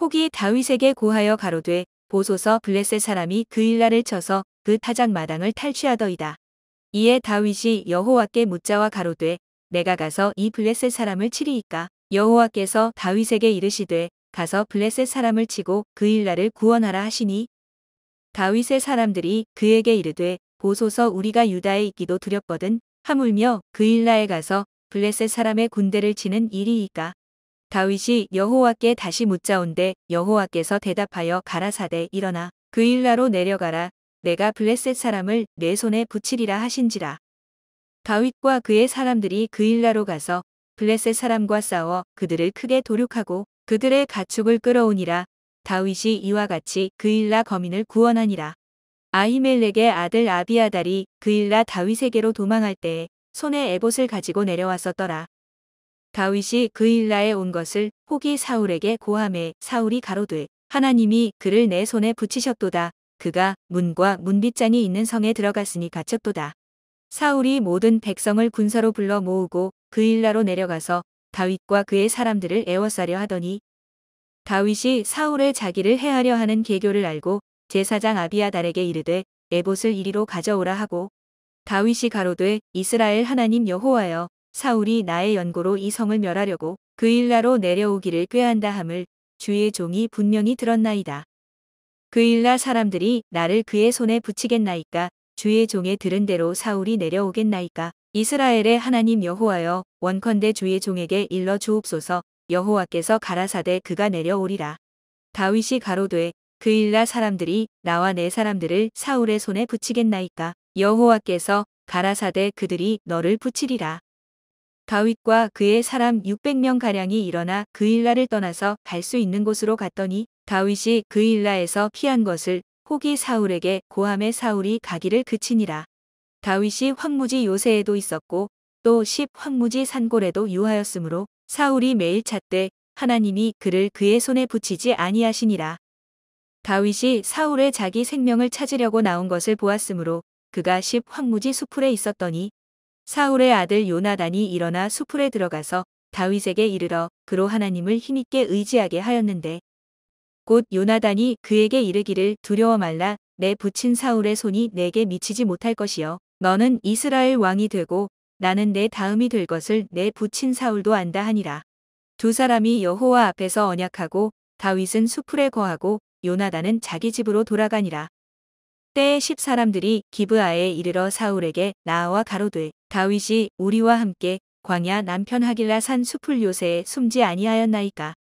혹이 다윗에게 고하여 가로되 보소서 블레셋 사람이 그일라을 쳐서 그 타작 마당을 탈취하더이다. 이에 다윗이 여호와께 묻자와 가로되 내가 가서 이 블레셋 사람을 치리이까 여호와께서 다윗에게 이르시되 가서 블레셋 사람을 치고 그일라을 구원하라 하시니 다윗의 사람들이 그에게 이르되 보소서 우리가 유다에 있기도 두렵거든 하물며 그 일라에 가서 블레셋 사람의 군대를 치는 일이이까 다윗이 여호와께 다시 묻자온데 여호와께서 대답하여 가라사대 일어나 그 일라로 내려가라 내가 블레셋 사람을 내 손에 붙이리라 하신지라 다윗과 그의 사람들이 그 일라로 가서 블레셋 사람과 싸워 그들을 크게 도륙하고 그들의 가축을 끌어오니라 다윗이 이와 같이 그일라 거민을 구원하니라. 아히멜렉의 아들 아비아달이 그일라 다윗에게로 도망할 때에 손에 에봇을 가지고 내려왔었더라. 다윗이 그일라에 온 것을 혹이 사울에게 고함해 사울이 가로되 하나님이 그를 내 손에 붙이셨도다. 그가 문과 문빗장이 있는 성에 들어갔으니 갇혔도다. 사울이 모든 백성을 군사로 불러 모으고 그일라로 내려가서 다윗과 그의 사람들을 애워싸려 하더니 다윗이 사울의 자기를 해하려 하는 계교를 알고 제사장 아비아달에게 이르되 에봇을 이리로 가져오라 하고 다윗이 가로되 이스라엘 하나님 여호와여 사울이 나의 연고로 이 성을 멸하려고 그 일라로 내려오기를 꾀한다 함을 주의 종이 분명히 들었나이다. 그 일라 사람들이 나를 그의 손에 붙이겠나이까 주의 종의 들은 대로 사울이 내려오겠나이까 이스라엘의 하나님 여호와여 원컨대 주의 종에게 일러 주옵소서 여호와께서 가라사대 그가 내려오리라. 다윗이 가로되 그 일라 사람들이 나와 내 사람들을 사울의 손에 붙이겠나이까 여호와께서 가라사대 그들이 너를 붙이리라. 다윗과 그의 사람 600명가량이 일어나 그일라를 떠나서 갈 수 있는 곳으로 갔더니 다윗이 그일라에서 피한 것을 호기 사울에게 고함의 사울이 가기를 그치니라. 다윗이 황무지 요새에도 있었고 또 십 황무지 산골에도 유하였으므로 사울이 매일 찾되 하나님이 그를 그의 손에 붙이지 아니하시니라. 다윗이 사울의 자기 생명을 찾으려고 나온 것을 보았으므로 그가 십 황무지 수풀에 있었더니 사울의 아들 요나단이 일어나 수풀에 들어가서 다윗에게 이르러 그로 하나님을 힘있게 의지하게 하였는데 곧 요나단이 그에게 이르기를 두려워 말라 내 부친 사울의 손이 내게 미치지 못할 것이여 너는 이스라엘 왕이 되고 나는 내 다음이 될 것을 내 부친 사울도 안다 하니라 두 사람이 여호와 앞에서 언약하고 다윗은 수풀에 거하고 요나단은 자기 집으로 돌아가니라 때에 십 사람들이 기브아에 이르러 사울에게 나와 가로되 다윗이 우리와 함께 광야 남편 하길라 산 숲을 요새에 숨지 아니하였나이까.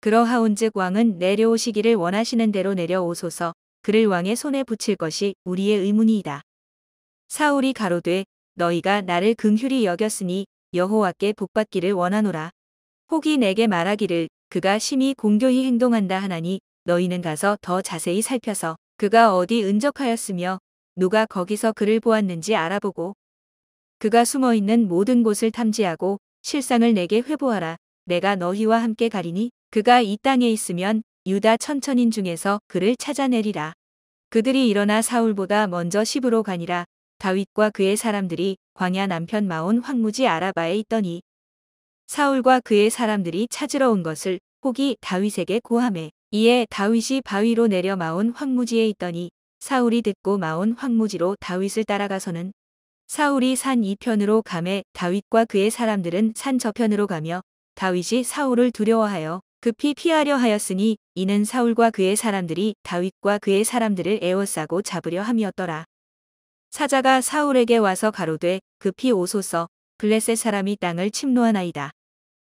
그러하온즉 왕은 내려오시기를 원하시는 대로 내려오소서 그를 왕의 손에 붙일 것이 우리의 의문이다 사울이 가로되 너희가 나를 긍휼히 여겼으니 여호와께 복받기를 원하노라. 혹이 내게 말하기를 그가 심히 공교히 행동한다 하나니 너희는 가서 더 자세히 살펴서 그가 어디 은적하였으며 누가 거기서 그를 보았는지 알아보고 그가 숨어 있는 모든 곳을 탐지하고 실상을 내게 회보하라. 내가 너희와 함께 가리니 그가 이 땅에 있으면 유다 천천인 중에서 그를 찾아내리라. 그들이 일어나 사울보다 먼저 십으로 가니라. 다윗과 그의 사람들이 광야 남편 마온 황무지 아라바에 있더니 사울과 그의 사람들이 찾으러 온 것을 혹이 다윗에게 고함해 이에 다윗이 바위로 내려 마온 황무지에 있더니 사울이 듣고 마온 황무지로 다윗을 따라가서는 사울이 산 이편으로 감해 다윗과 그의 사람들은 산 저편으로 가며 다윗이 사울을 두려워하여 급히 피하려 하였으니 이는 사울과 그의 사람들이 다윗과 그의 사람들을 애워싸고 잡으려 함이었더라. 사자가 사울에게 와서 가로되 급히 오소서 블레셋 사람이 땅을 침노하나이다.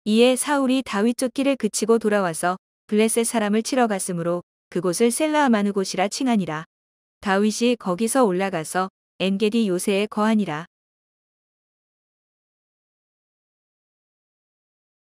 이에 사울이 다윗 쫓기를 그치고 돌아와서 블레셋 사람을 치러 갔으므로 그곳을 셀라아마누 곳이라 칭하니라. 다윗이 거기서 올라가서 엔게디 요새에 거하니라.